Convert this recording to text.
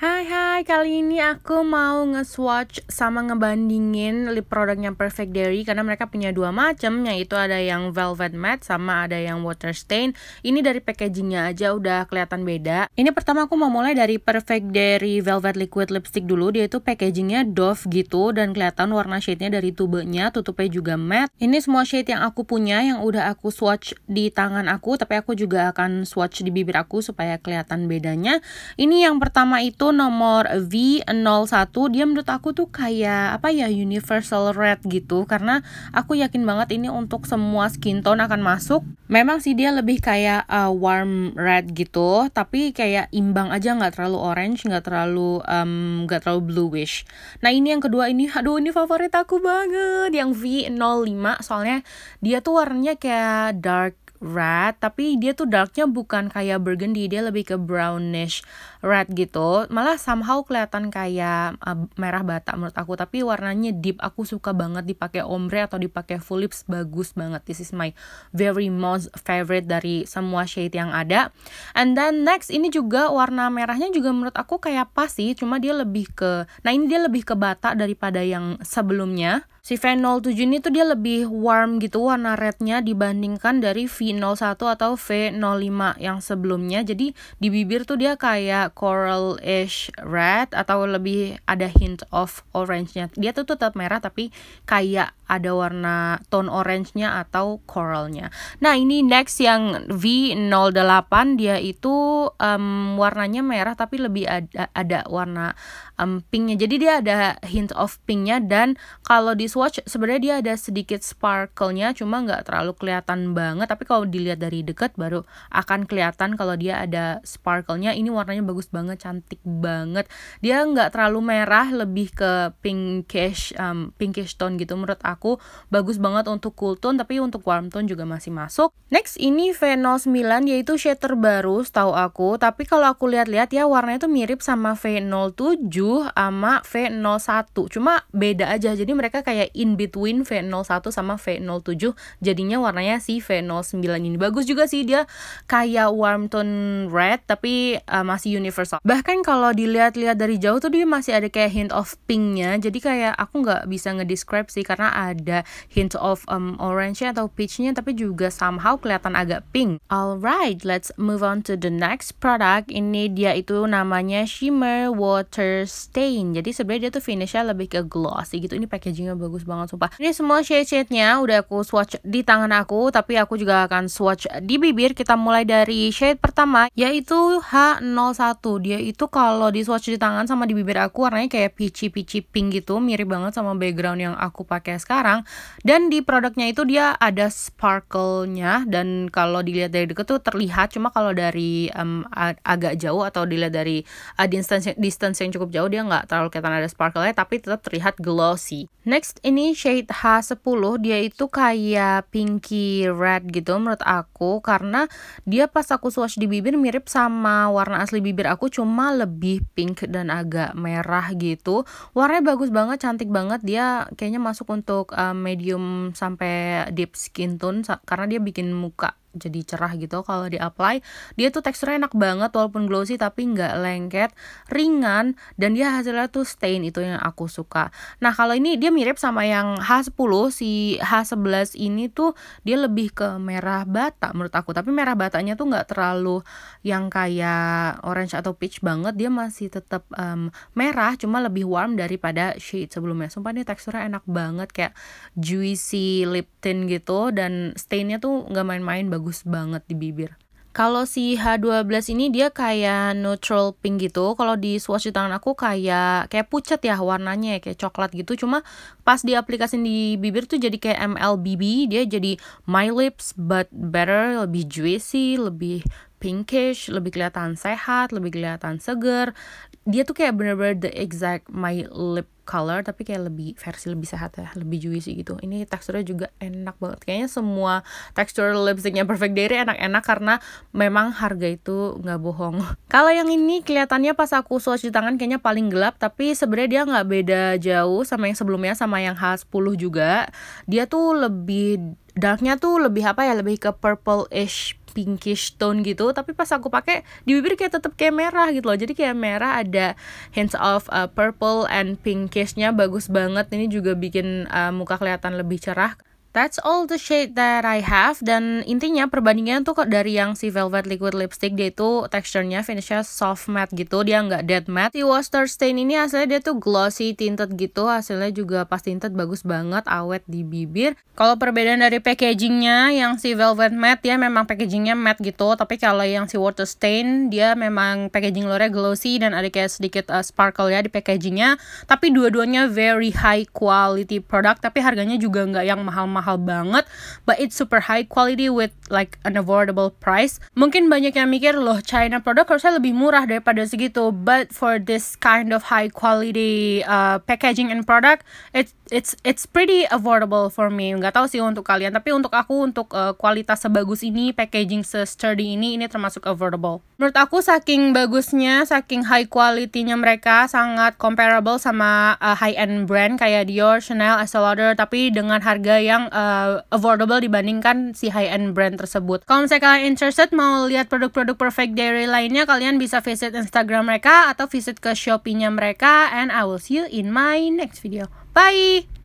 Hi, hi. Hai, kali ini aku mau nge-swatch sama ngebandingin lip produknya Perfect Diary karena mereka punya dua macam, yaitu ada yang velvet matte sama ada yang water stain. Ini dari packagingnya aja udah kelihatan beda. Ini pertama aku mau mulai dari Perfect Diary Velvet Liquid Lipstick dulu, dia itu packagingnya doff gitu dan kelihatan warna shade-nya dari tubenya, tutupnya juga matte. Ini semua shade yang aku punya yang udah aku swatch di tangan aku, tapi aku juga akan swatch di bibir aku supaya kelihatan bedanya. Ini yang pertama itu nomor nomor V01 dia menurut aku tuh kayak apa ya universal red gitu karena aku yakin banget ini untuk semua skin tone akan masuk memang sih dia lebih kayak uh, warm red gitu tapi kayak imbang aja nggak terlalu orange nggak terlalu um, nggak um, terlalu bluish nah ini yang kedua ini aduh ini favorit aku banget yang V05 soalnya dia tuh warnanya kayak dark red tapi dia tuh darknya bukan kayak burgundy dia lebih ke brownish red gitu malah somehow kelihatan kayak uh, merah bata menurut aku tapi warnanya deep aku suka banget dipakai ombre atau dipakai full lips bagus banget this is my very most favorite dari semua shade yang ada and then next ini juga warna merahnya juga menurut aku kayak pas sih cuma dia lebih ke nah ini dia lebih ke bata daripada yang sebelumnya si V07 ini tuh dia lebih warm gitu warna rednya dibandingkan dari V01 atau V05 yang sebelumnya jadi di bibir tuh dia kayak coral-ish red atau lebih ada hint of orange-nya dia tuh tetap merah tapi kayak ada warna tone orange-nya atau coral nya. Nah, ini next yang V08 dia itu um, warnanya merah tapi lebih ada, ada warna um, pink-nya. Jadi dia ada hint of pink-nya dan kalau di swatch sebenarnya dia ada sedikit sparkle-nya cuma nggak terlalu kelihatan banget tapi kalau dilihat dari dekat baru akan kelihatan kalau dia ada sparkle-nya. Ini warnanya bagus banget, cantik banget. Dia nggak terlalu merah, lebih ke pinkish um, pinkish tone gitu menurut aku aku bagus banget untuk cool tone tapi untuk warm tone juga masih masuk. Next ini V09 yaitu shade terbaru setahu aku tapi kalau aku lihat-lihat ya warnanya tuh mirip sama V07 sama V01 cuma beda aja jadi mereka kayak in between V01 sama V07 jadinya warnanya si V09 ini bagus juga sih dia kayak warm tone red tapi uh, masih universal. Bahkan kalau dilihat-lihat dari jauh tuh dia masih ada kayak hint of pinknya jadi kayak aku nggak bisa ngedescribe sih karena ada hint of um, orange atau peachnya tapi juga somehow kelihatan agak pink alright let's move on to the next product ini dia itu namanya shimmer water stain jadi sebenarnya dia tuh finishnya lebih ke glossy gitu ini packagingnya bagus banget sumpah ini semua shade-shade-nya udah aku swatch di tangan aku tapi aku juga akan swatch di bibir kita mulai dari shade pertama yaitu H01 dia itu kalau di swatch di tangan sama di bibir aku warnanya kayak peachy peachy pink gitu mirip banget sama background yang aku pakai sekarang sekarang dan di produknya itu dia ada sparkle-nya dan kalau dilihat dari deket tuh terlihat cuma kalau dari um, agak jauh atau dilihat dari uh, distance distance yang cukup jauh dia nggak terlalu kelihatan ada sparkle-nya tapi tetap terlihat glossy. Next ini shade H10 dia itu kayak pinky red gitu menurut aku karena dia pas aku swatch di bibir mirip sama warna asli bibir aku cuma lebih pink dan agak merah gitu. Warnanya bagus banget, cantik banget. Dia kayaknya masuk untuk untuk um, uh, medium sampai deep skin tone karena dia bikin muka jadi cerah gitu kalau di apply dia tuh teksturnya enak banget walaupun glossy tapi nggak lengket ringan dan dia hasilnya tuh stain itu yang aku suka nah kalau ini dia mirip sama yang H10 si H11 ini tuh dia lebih ke merah bata menurut aku tapi merah batanya tuh nggak terlalu yang kayak orange atau peach banget dia masih tetap um, merah cuma lebih warm daripada shade sebelumnya sumpah ini teksturnya enak banget kayak juicy lip tint gitu dan stainnya tuh nggak main-main bagus bagus banget di bibir. Kalau si H12 ini dia kayak neutral pink gitu. Kalau di swatch di tangan aku kayak kayak pucat ya warnanya ya, kayak coklat gitu. Cuma pas diaplikasin di bibir tuh jadi kayak MLBB, dia jadi my lips but better, lebih juicy, lebih pinkish, lebih kelihatan sehat, lebih kelihatan seger dia tuh kayak bener-bener the exact my lip color tapi kayak lebih versi lebih sehat ya lebih juicy gitu ini teksturnya juga enak banget kayaknya semua tekstur lipsticknya Perfect dari enak-enak karena memang harga itu nggak bohong kalau yang ini kelihatannya pas aku swatch di tangan kayaknya paling gelap tapi sebenarnya dia nggak beda jauh sama yang sebelumnya sama yang H10 juga dia tuh lebih darknya tuh lebih apa ya lebih ke purple-ish pinkish tone gitu tapi pas aku pakai di bibir kayak tetap kayak merah gitu loh jadi kayak merah ada hints of uh, purple and pinkishnya bagus banget ini juga bikin uh, muka kelihatan lebih cerah That's all the shade that I have dan intinya perbandingan tuh kok dari yang si Velvet Liquid Lipstick dia itu teksturnya finishnya soft matte gitu dia nggak dead matte. Si Waster Stain ini hasilnya dia tuh glossy tinted gitu hasilnya juga pas tinted bagus banget awet di bibir. Kalau perbedaan dari packagingnya yang si Velvet Matte ya memang packagingnya matte gitu tapi kalau yang si Water Stain dia memang packaging luarnya glossy dan ada kayak sedikit uh, sparkle ya di packagingnya tapi dua-duanya very high quality product tapi harganya juga nggak yang mahal-mahal mahal banget but it's super high quality with like an affordable price mungkin banyak yang mikir loh China product harusnya lebih murah daripada segitu but for this kind of high quality uh, packaging and product it's it's it's pretty affordable for me nggak tahu sih untuk kalian tapi untuk aku untuk uh, kualitas sebagus ini packaging se sturdy ini ini termasuk affordable menurut aku saking bagusnya saking high quality-nya mereka sangat comparable sama uh, eh, high end brand kayak Dior Chanel Estee Lauder tapi dengan harga yang uh, affordable dibandingkan si high end brand tersebut kalau misalnya kalian interested mau lihat produk-produk perfect diary lainnya kalian bisa visit Instagram mereka atau visit ke Shopee-nya mereka and I will see you in my next video Bye.